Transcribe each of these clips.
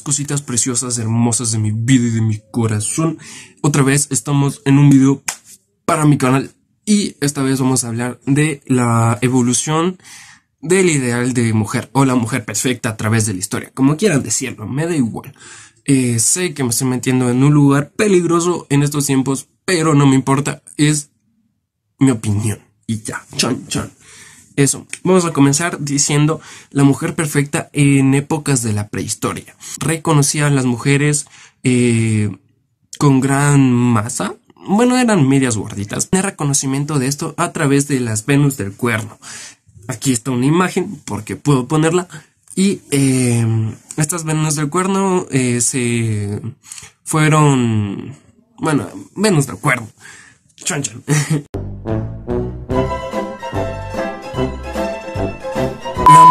cositas preciosas, hermosas de mi vida y de mi corazón. Otra vez estamos en un video para mi canal y esta vez vamos a hablar de la evolución del ideal de mujer o la mujer perfecta a través de la historia, como quieran decirlo, me da igual. Eh, sé que me estoy metiendo en un lugar peligroso en estos tiempos, pero no me importa, es mi opinión. Y ya, chon, chon eso. Vamos a comenzar diciendo la mujer perfecta en épocas de la prehistoria. Reconocía las mujeres eh, con gran masa. Bueno, eran medias gorditas. El reconocimiento de esto a través de las Venus del cuerno. Aquí está una imagen porque puedo ponerla. Y eh, estas Venus del cuerno eh, se fueron... Bueno, Venus del cuerno. Chonchan.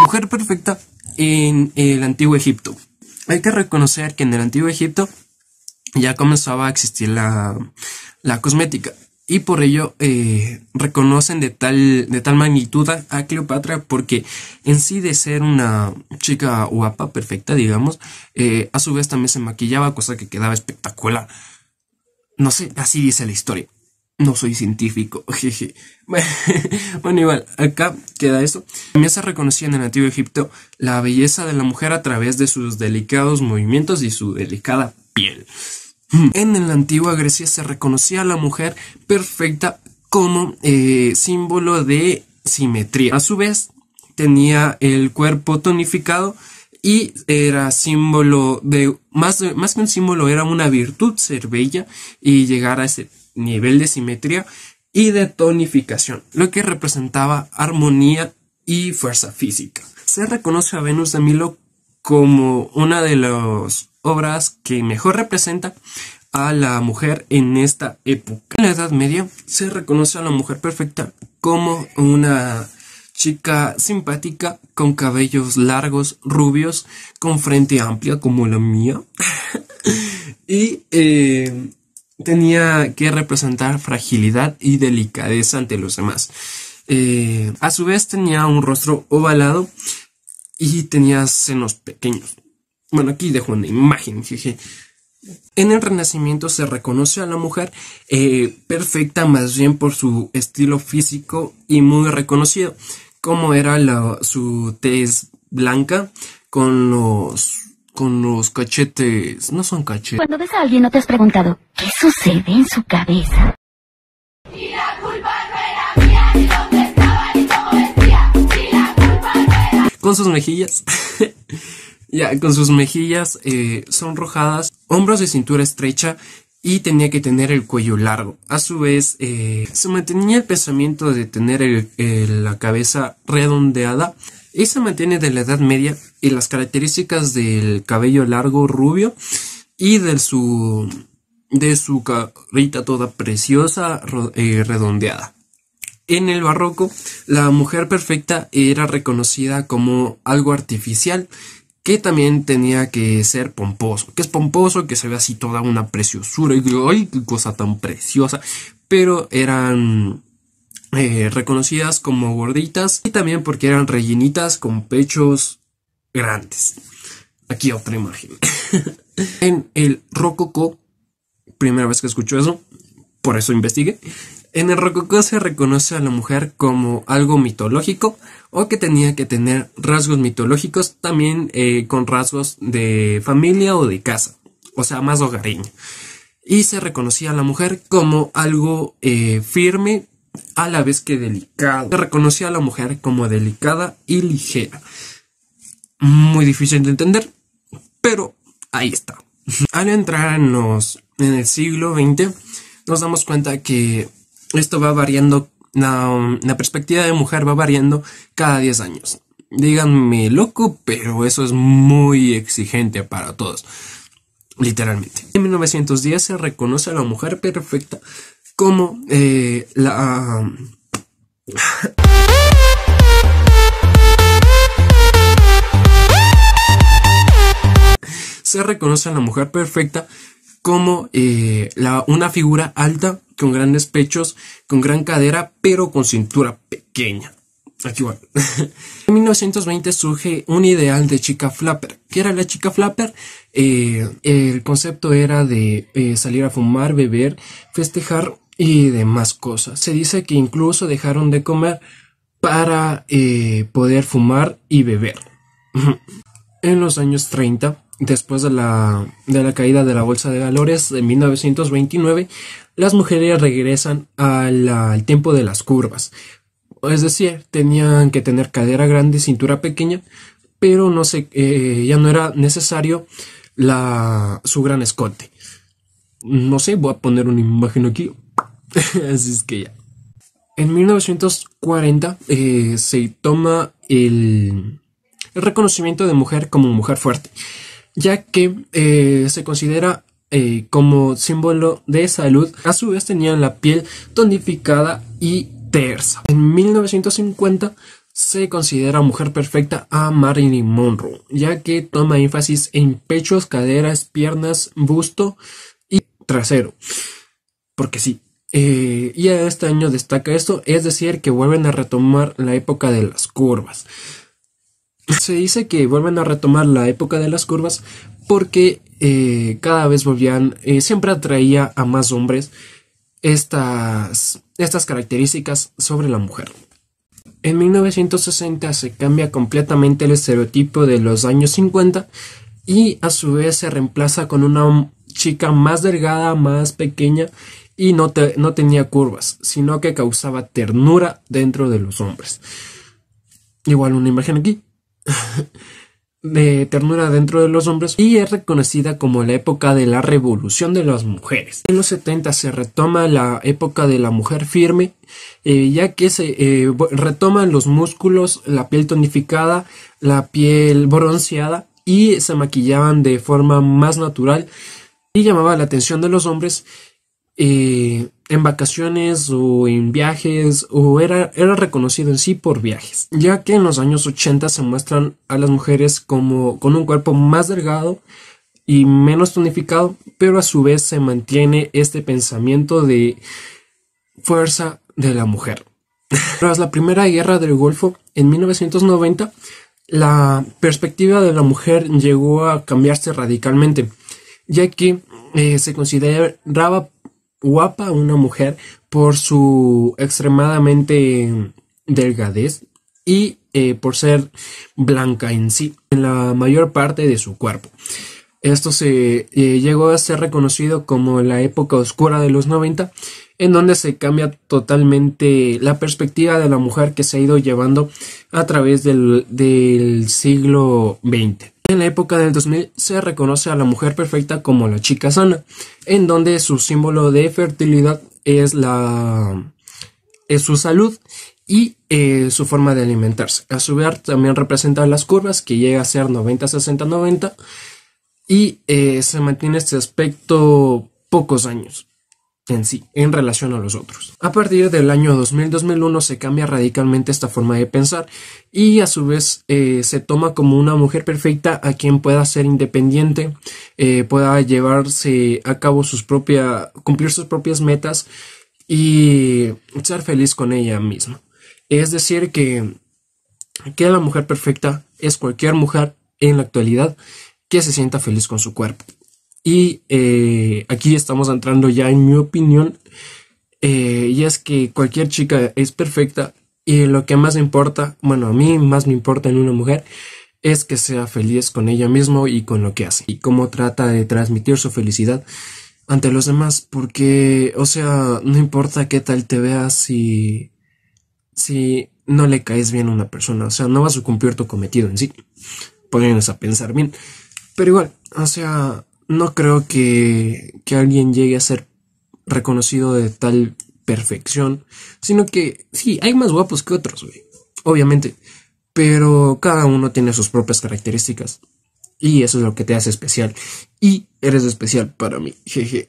mujer perfecta en el antiguo Egipto. Hay que reconocer que en el antiguo Egipto ya comenzaba a existir la, cosmética y por ello eh, reconocen de tal, de tal magnitud a Cleopatra porque en sí de ser una chica guapa, perfecta, digamos, eh, a su vez también se maquillaba, cosa que quedaba espectacular. No sé, así dice la historia. No soy científico, bueno, igual, acá queda eso. También se reconocía en el antiguo Egipto la belleza de la mujer a través de sus delicados movimientos y su delicada piel. En la antigua Grecia se reconocía a la mujer perfecta como eh, símbolo de simetría. A su vez, tenía el cuerpo tonificado y era símbolo de más, más que un símbolo era una virtud ser bella y llegar a ese nivel de simetría y de tonificación, lo que representaba armonía y fuerza física. Se reconoce a Venus de Milo como una de las obras que mejor representa a la mujer en esta época. En la Edad Media se reconoce a la mujer perfecta como una chica simpática con cabellos largos, rubios, con frente amplia como la mía y eh, tenía que representar fragilidad y delicadeza ante los demás. Eh, a su vez tenía un rostro ovalado y tenía senos pequeños. Bueno, aquí dejo una imagen. En el Renacimiento se reconoce a la mujer eh, perfecta más bien por su estilo físico y muy reconocido, como era su tez blanca con los con los cachetes. No son cachetes. Cuando ves a alguien, ¿no te has preguntado qué sucede en su cabeza? Con sus mejillas. ya, con sus mejillas eh, ...son sonrojadas, hombros de cintura estrecha y tenía que tener el cuello largo. A su vez, eh, se mantenía el pensamiento de tener eh, la cabeza redondeada esa mantiene de la Edad Media y las características del cabello largo rubio y de su, de su carita toda preciosa eh, redondeada. En el barroco, la mujer perfecta era reconocida como algo artificial que también tenía que ser pomposo, que es pomposo, que se ve así toda una preciosura y ¡ay, qué cosa tan preciosa! Pero eran eh, reconocidas como gorditas y también porque eran rellenitas con pechos grandes. Aquí otra imagen. en el rococó, primera vez que escucho eso, por eso investigué. En el rococó se reconoce a la mujer como algo mitológico o que tenía que tener rasgos mitológicos también eh, con rasgos de familia o de casa, o sea, más hogareño. Y se reconocía a la mujer como algo eh, firme, a la vez que delicado. Se reconocía a la mujer como delicada y ligera. Muy difícil de entender, pero ahí está. Al entrar en, el siglo XX, nos damos cuenta que esto va variando, la, la perspectiva de mujer va variando cada 10 años. Díganme loco, pero eso es muy exigente para todos. Literalmente. En 1910 se reconoce a la mujer perfecta como eh, la... Se reconoce a la mujer perfecta como eh, la, una figura alta, con grandes pechos, con gran cadera, pero con cintura pequeña. Aquí va. en 1920 surge un ideal de chica flapper. ¿Qué era la chica flapper? Eh, el concepto era de salir a fumar, beber, festejar y demás cosas. Se dice que incluso dejaron de comer para eh, poder fumar y beber. en los años 30, después de la, caída de la Bolsa de Valores de 1929, las mujeres regresan al, tiempo de las curvas. Es decir, tenían que tener cadera grande, cintura pequeña, pero no eh, ya no era necesario la, su gran escote. No sé, voy a poner una imagen aquí Así es que ya. En 1940 eh, se toma el, reconocimiento de mujer como mujer fuerte, ya que eh, se considera eh, como símbolo de salud. A su vez tenían la piel tonificada y tersa. En 1950 se considera mujer perfecta a Marilyn Monroe, ya que toma énfasis en pechos, caderas, piernas, busto y trasero. Porque sí. Eh, y este año destaca esto, es decir, que vuelven a retomar la época de las curvas. Se dice que vuelven a retomar la época de las curvas porque eh, cada vez volvían, eh, siempre atraía a más hombres estas, estas características sobre la mujer. En 1960 se cambia completamente el estereotipo de los años 50 y a su vez se reemplaza con una chica más delgada, más pequeña y no, te, no tenía curvas, sino que causaba ternura dentro de los hombres. Igual una imagen aquí. de ternura dentro de los hombres y es reconocida como la época de la revolución de las mujeres. En los 70 se retoma la época de la mujer firme, eh, ya que se eh, retoman los músculos, la piel tonificada, la piel bronceada y se maquillaban de forma más natural y llamaba la atención de los hombres eh, en vacaciones o en viajes o era, era reconocido en sí por viajes, ya que en los años 80 se muestran a las mujeres como con un cuerpo más delgado y menos tonificado, pero a su vez se mantiene este pensamiento de fuerza de la mujer. Tras la primera guerra del Golfo, en 1990, la perspectiva de la mujer llegó a cambiarse radicalmente, ya que eh, se consideraba guapa una mujer por su extremadamente delgadez y eh, por ser blanca en sí, en la mayor parte de su cuerpo. Esto se eh, llegó a ser reconocido como la época oscura de los 90, en donde se cambia totalmente la perspectiva de la mujer que se ha ido llevando a través del, del siglo XX. En la época del 2000 se reconoce a la mujer perfecta como la chica sana, en donde su símbolo de fertilidad es la es su salud y eh, su forma de alimentarse. A su vez también representa las curvas que llega a ser 90-60-90 y eh, se mantiene este aspecto pocos años en sí, en relación a los otros. A partir del año 2000-2001 se cambia radicalmente esta forma de pensar y a su vez eh, se toma como una mujer perfecta a quien pueda ser independiente, eh, pueda llevarse a cabo sus propias, cumplir sus propias metas y ser feliz con ella misma. Es decir, que, que la mujer perfecta es cualquier mujer en la actualidad que se sienta feliz con su cuerpo. Y eh, aquí estamos entrando ya en mi opinión, eh, y es que cualquier chica es perfecta y lo que más importa, bueno, a mí más me importa en una mujer, es que sea feliz con ella misma y con lo que hace, y cómo trata de transmitir su felicidad ante los demás, porque, o sea, no importa qué tal te veas si, si no le caes bien a una persona, o sea, no vas a cumplir tu cometido en sí, podrías a pensar bien, pero igual, o sea, no creo que, alguien llegue a ser reconocido de tal perfección, sino que sí, hay más guapos que otros, güey, obviamente, pero cada uno tiene sus propias características y eso es lo que te hace especial y eres especial para mí, jeje.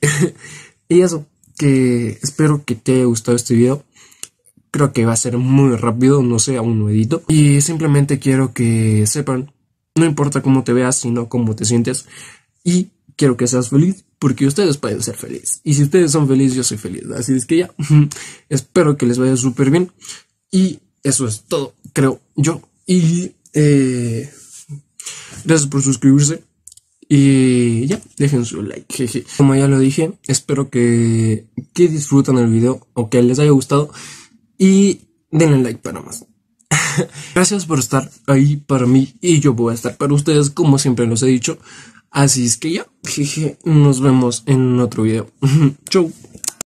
y eso, que espero que te haya gustado este video. Creo que va a ser muy rápido, no sea un no edito. Y simplemente quiero que sepan, no importa cómo te veas, sino cómo te sientes. Y quiero que seas feliz porque ustedes pueden ser felices. Y si ustedes son felices, yo soy feliz. Así es que ya, espero que les vaya súper bien. Y eso es todo, creo yo. Y eh, gracias por suscribirse. Y ya, dejen su like, Como ya lo dije, espero que, que disfruten el video o que les haya gustado. Y denle like para más. Gracias por estar ahí para mí y yo voy a estar para ustedes como siempre los he dicho. Así es que ya, jeje, nos vemos en otro video. Chau.